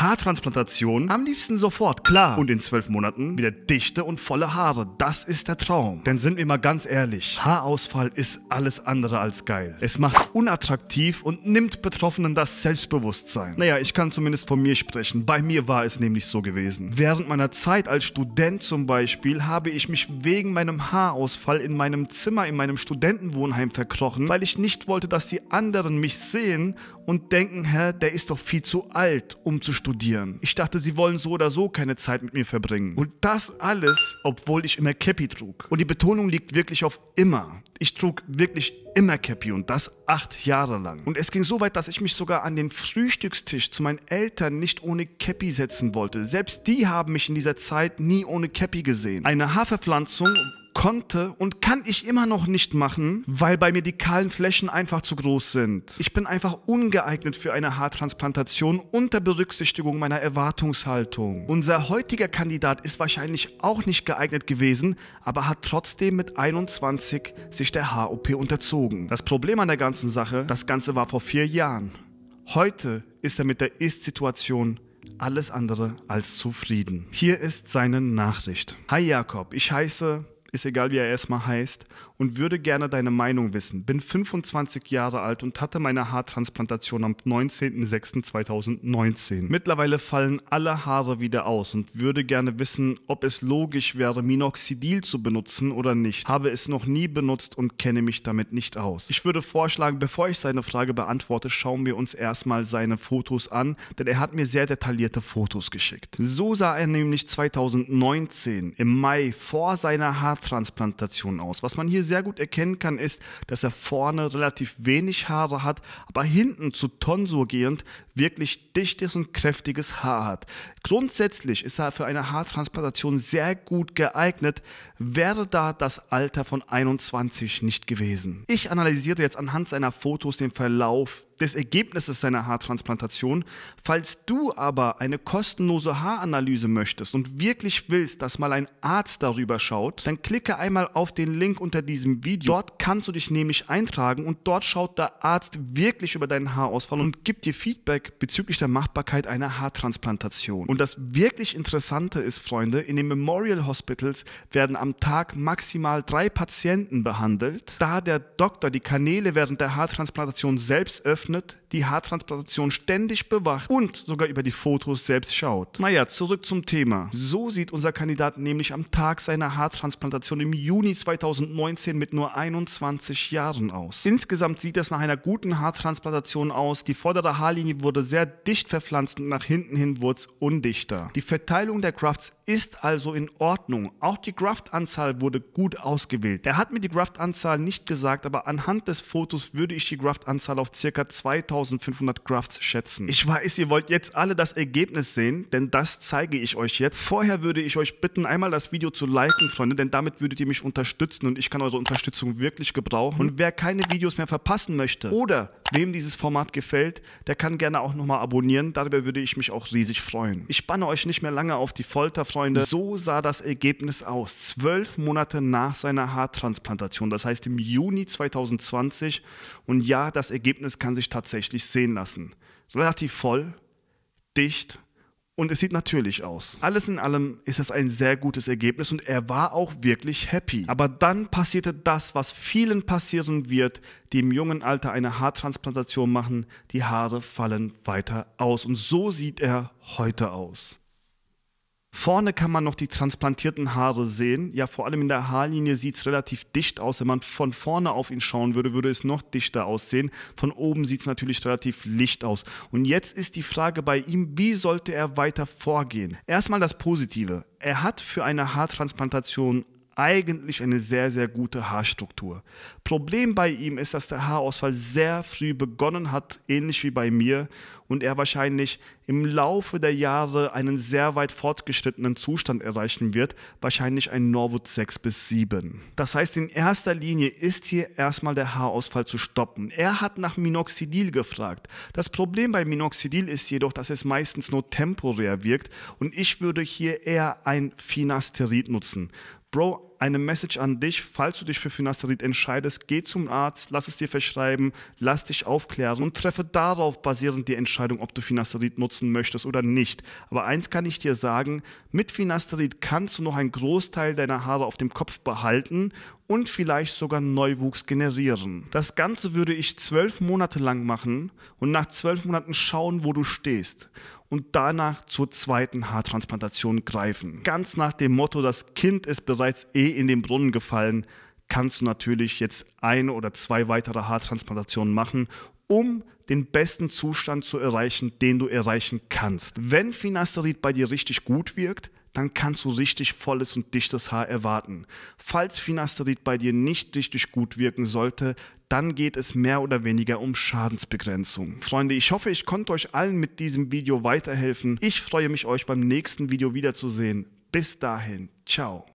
Haartransplantation am liebsten sofort, klar. Und in zwölf Monaten wieder dichte und volle Haare. Das ist der Traum. Denn sind wir mal ganz ehrlich, Haarausfall ist alles andere als geil. Es macht unattraktiv und nimmt Betroffenen das Selbstbewusstsein. Naja, ich kann zumindest von mir sprechen. Bei mir war es nämlich so gewesen. Während meiner Zeit als Student zum Beispiel habe ich mich wegen meinem Haarausfall in meinem Zimmer in meinem Studentenwohnheim verkrochen, weil ich nicht wollte, dass die anderen mich sehen und denken, hä, der ist doch viel zu alt, um zu studieren studieren. Ich dachte, sie wollen so oder so keine Zeit mit mir verbringen. Und das alles, obwohl ich immer Cappy trug. Und die Betonung liegt wirklich auf immer. Ich trug wirklich immer Cappy und das acht Jahre lang. Und es ging so weit, dass ich mich sogar an den Frühstückstisch zu meinen Eltern nicht ohne Cappy setzen wollte. Selbst die haben mich in dieser Zeit nie ohne Cappy gesehen. Eine Haferpflanzung konnte und kann ich immer noch nicht machen, weil bei mir die kahlen Flächen einfach zu groß sind. Ich bin einfach ungeeignet für eine Haartransplantation unter Berücksichtigung meiner Erwartungshaltung. Unser heutiger Kandidat ist wahrscheinlich auch nicht geeignet gewesen, aber hat trotzdem mit 21 sich der HOP unterzogen. Das Problem an der ganzen Sache, das Ganze war vor vier Jahren. Heute ist er mit der Ist-Situation alles andere als zufrieden. Hier ist seine Nachricht. Hi Jakob, ich heiße ist egal wie er erstmal heißt, und würde gerne deine Meinung wissen. Bin 25 Jahre alt und hatte meine Haartransplantation am 19.06.2019. Mittlerweile fallen alle Haare wieder aus und würde gerne wissen, ob es logisch wäre, Minoxidil zu benutzen oder nicht. Habe es noch nie benutzt und kenne mich damit nicht aus. Ich würde vorschlagen, bevor ich seine Frage beantworte, schauen wir uns erstmal seine Fotos an, denn er hat mir sehr detaillierte Fotos geschickt. So sah er nämlich 2019 im Mai vor seiner Haartransplantation Haartransplantation aus. Was man hier sehr gut erkennen kann, ist, dass er vorne relativ wenig Haare hat, aber hinten zu Tonsur gehend wirklich dichtes und kräftiges Haar hat. Grundsätzlich ist er für eine Haartransplantation sehr gut geeignet, wäre da das Alter von 21 nicht gewesen. Ich analysiere jetzt anhand seiner Fotos den Verlauf des Ergebnisses seiner Haartransplantation. Falls du aber eine kostenlose Haaranalyse möchtest und wirklich willst, dass mal ein Arzt darüber schaut, dann klicke einmal auf den Link unter diesem Video. Dort kannst du dich nämlich eintragen und dort schaut der Arzt wirklich über deinen Haarausfall und gibt dir Feedback bezüglich der Machbarkeit einer Haartransplantation. Und das wirklich Interessante ist, Freunde, in den Memorial Hospitals werden am Tag maximal drei Patienten behandelt. Da der Doktor die Kanäle während der Haartransplantation selbst öffnet, die Haartransplantation ständig bewacht und sogar über die Fotos selbst schaut. Naja, zurück zum Thema. So sieht unser Kandidat nämlich am Tag seiner Haartransplantation im Juni 2019 mit nur 21 Jahren aus. Insgesamt sieht es nach einer guten Haartransplantation aus. Die vordere Haarlinie wurde sehr dick dicht verpflanzt und nach hinten hin wurde es undichter. Die Verteilung der Grafts ist also in Ordnung. Auch die Graftanzahl wurde gut ausgewählt. Er hat mir die Graftanzahl nicht gesagt, aber anhand des Fotos würde ich die Graftanzahl auf ca. 2500 Grafts schätzen. Ich weiß, ihr wollt jetzt alle das Ergebnis sehen, denn das zeige ich euch jetzt. Vorher würde ich euch bitten, einmal das Video zu liken, Freunde, denn damit würdet ihr mich unterstützen und ich kann eure Unterstützung wirklich gebrauchen. Und wer keine Videos mehr verpassen möchte oder Wem dieses Format gefällt, der kann gerne auch nochmal abonnieren. Darüber würde ich mich auch riesig freuen. Ich spanne euch nicht mehr lange auf die Folter, Freunde. So sah das Ergebnis aus. Zwölf Monate nach seiner Haartransplantation, das heißt im Juni 2020. Und ja, das Ergebnis kann sich tatsächlich sehen lassen. Relativ voll, dicht und es sieht natürlich aus. Alles in allem ist es ein sehr gutes Ergebnis und er war auch wirklich happy. Aber dann passierte das, was vielen passieren wird, die im jungen Alter eine Haartransplantation machen, die Haare fallen weiter aus und so sieht er heute aus. Vorne kann man noch die transplantierten Haare sehen. Ja, vor allem in der Haarlinie sieht es relativ dicht aus. Wenn man von vorne auf ihn schauen würde, würde es noch dichter aussehen. Von oben sieht es natürlich relativ licht aus. Und jetzt ist die Frage bei ihm, wie sollte er weiter vorgehen? Erstmal das Positive. Er hat für eine Haartransplantation eigentlich eine sehr, sehr gute Haarstruktur. Problem bei ihm ist, dass der Haarausfall sehr früh begonnen hat, ähnlich wie bei mir, und er wahrscheinlich im Laufe der Jahre einen sehr weit fortgeschrittenen Zustand erreichen wird, wahrscheinlich ein Norwood 6 bis 7. Das heißt, in erster Linie ist hier erstmal der Haarausfall zu stoppen. Er hat nach Minoxidil gefragt. Das Problem bei Minoxidil ist jedoch, dass es meistens nur temporär wirkt und ich würde hier eher ein Finasterid nutzen. Bro, eine Message an dich, falls du dich für Finasterid entscheidest, geh zum Arzt, lass es dir verschreiben, lass dich aufklären und treffe darauf basierend die Entscheidung, ob du Finasterid nutzen möchtest oder nicht. Aber eins kann ich dir sagen, mit Finasterid kannst du noch einen Großteil deiner Haare auf dem Kopf behalten und vielleicht sogar Neuwuchs generieren. Das Ganze würde ich zwölf Monate lang machen und nach zwölf Monaten schauen, wo du stehst und danach zur zweiten Haartransplantation greifen. Ganz nach dem Motto, das Kind ist bereits eh in den Brunnen gefallen, kannst du natürlich jetzt eine oder zwei weitere Haartransplantationen machen, um den besten Zustand zu erreichen, den du erreichen kannst. Wenn Finasterid bei dir richtig gut wirkt, dann kannst du richtig volles und dichtes Haar erwarten. Falls Finasterid bei dir nicht richtig gut wirken sollte, dann geht es mehr oder weniger um Schadensbegrenzung. Freunde, ich hoffe, ich konnte euch allen mit diesem Video weiterhelfen. Ich freue mich, euch beim nächsten Video wiederzusehen. Bis dahin, ciao.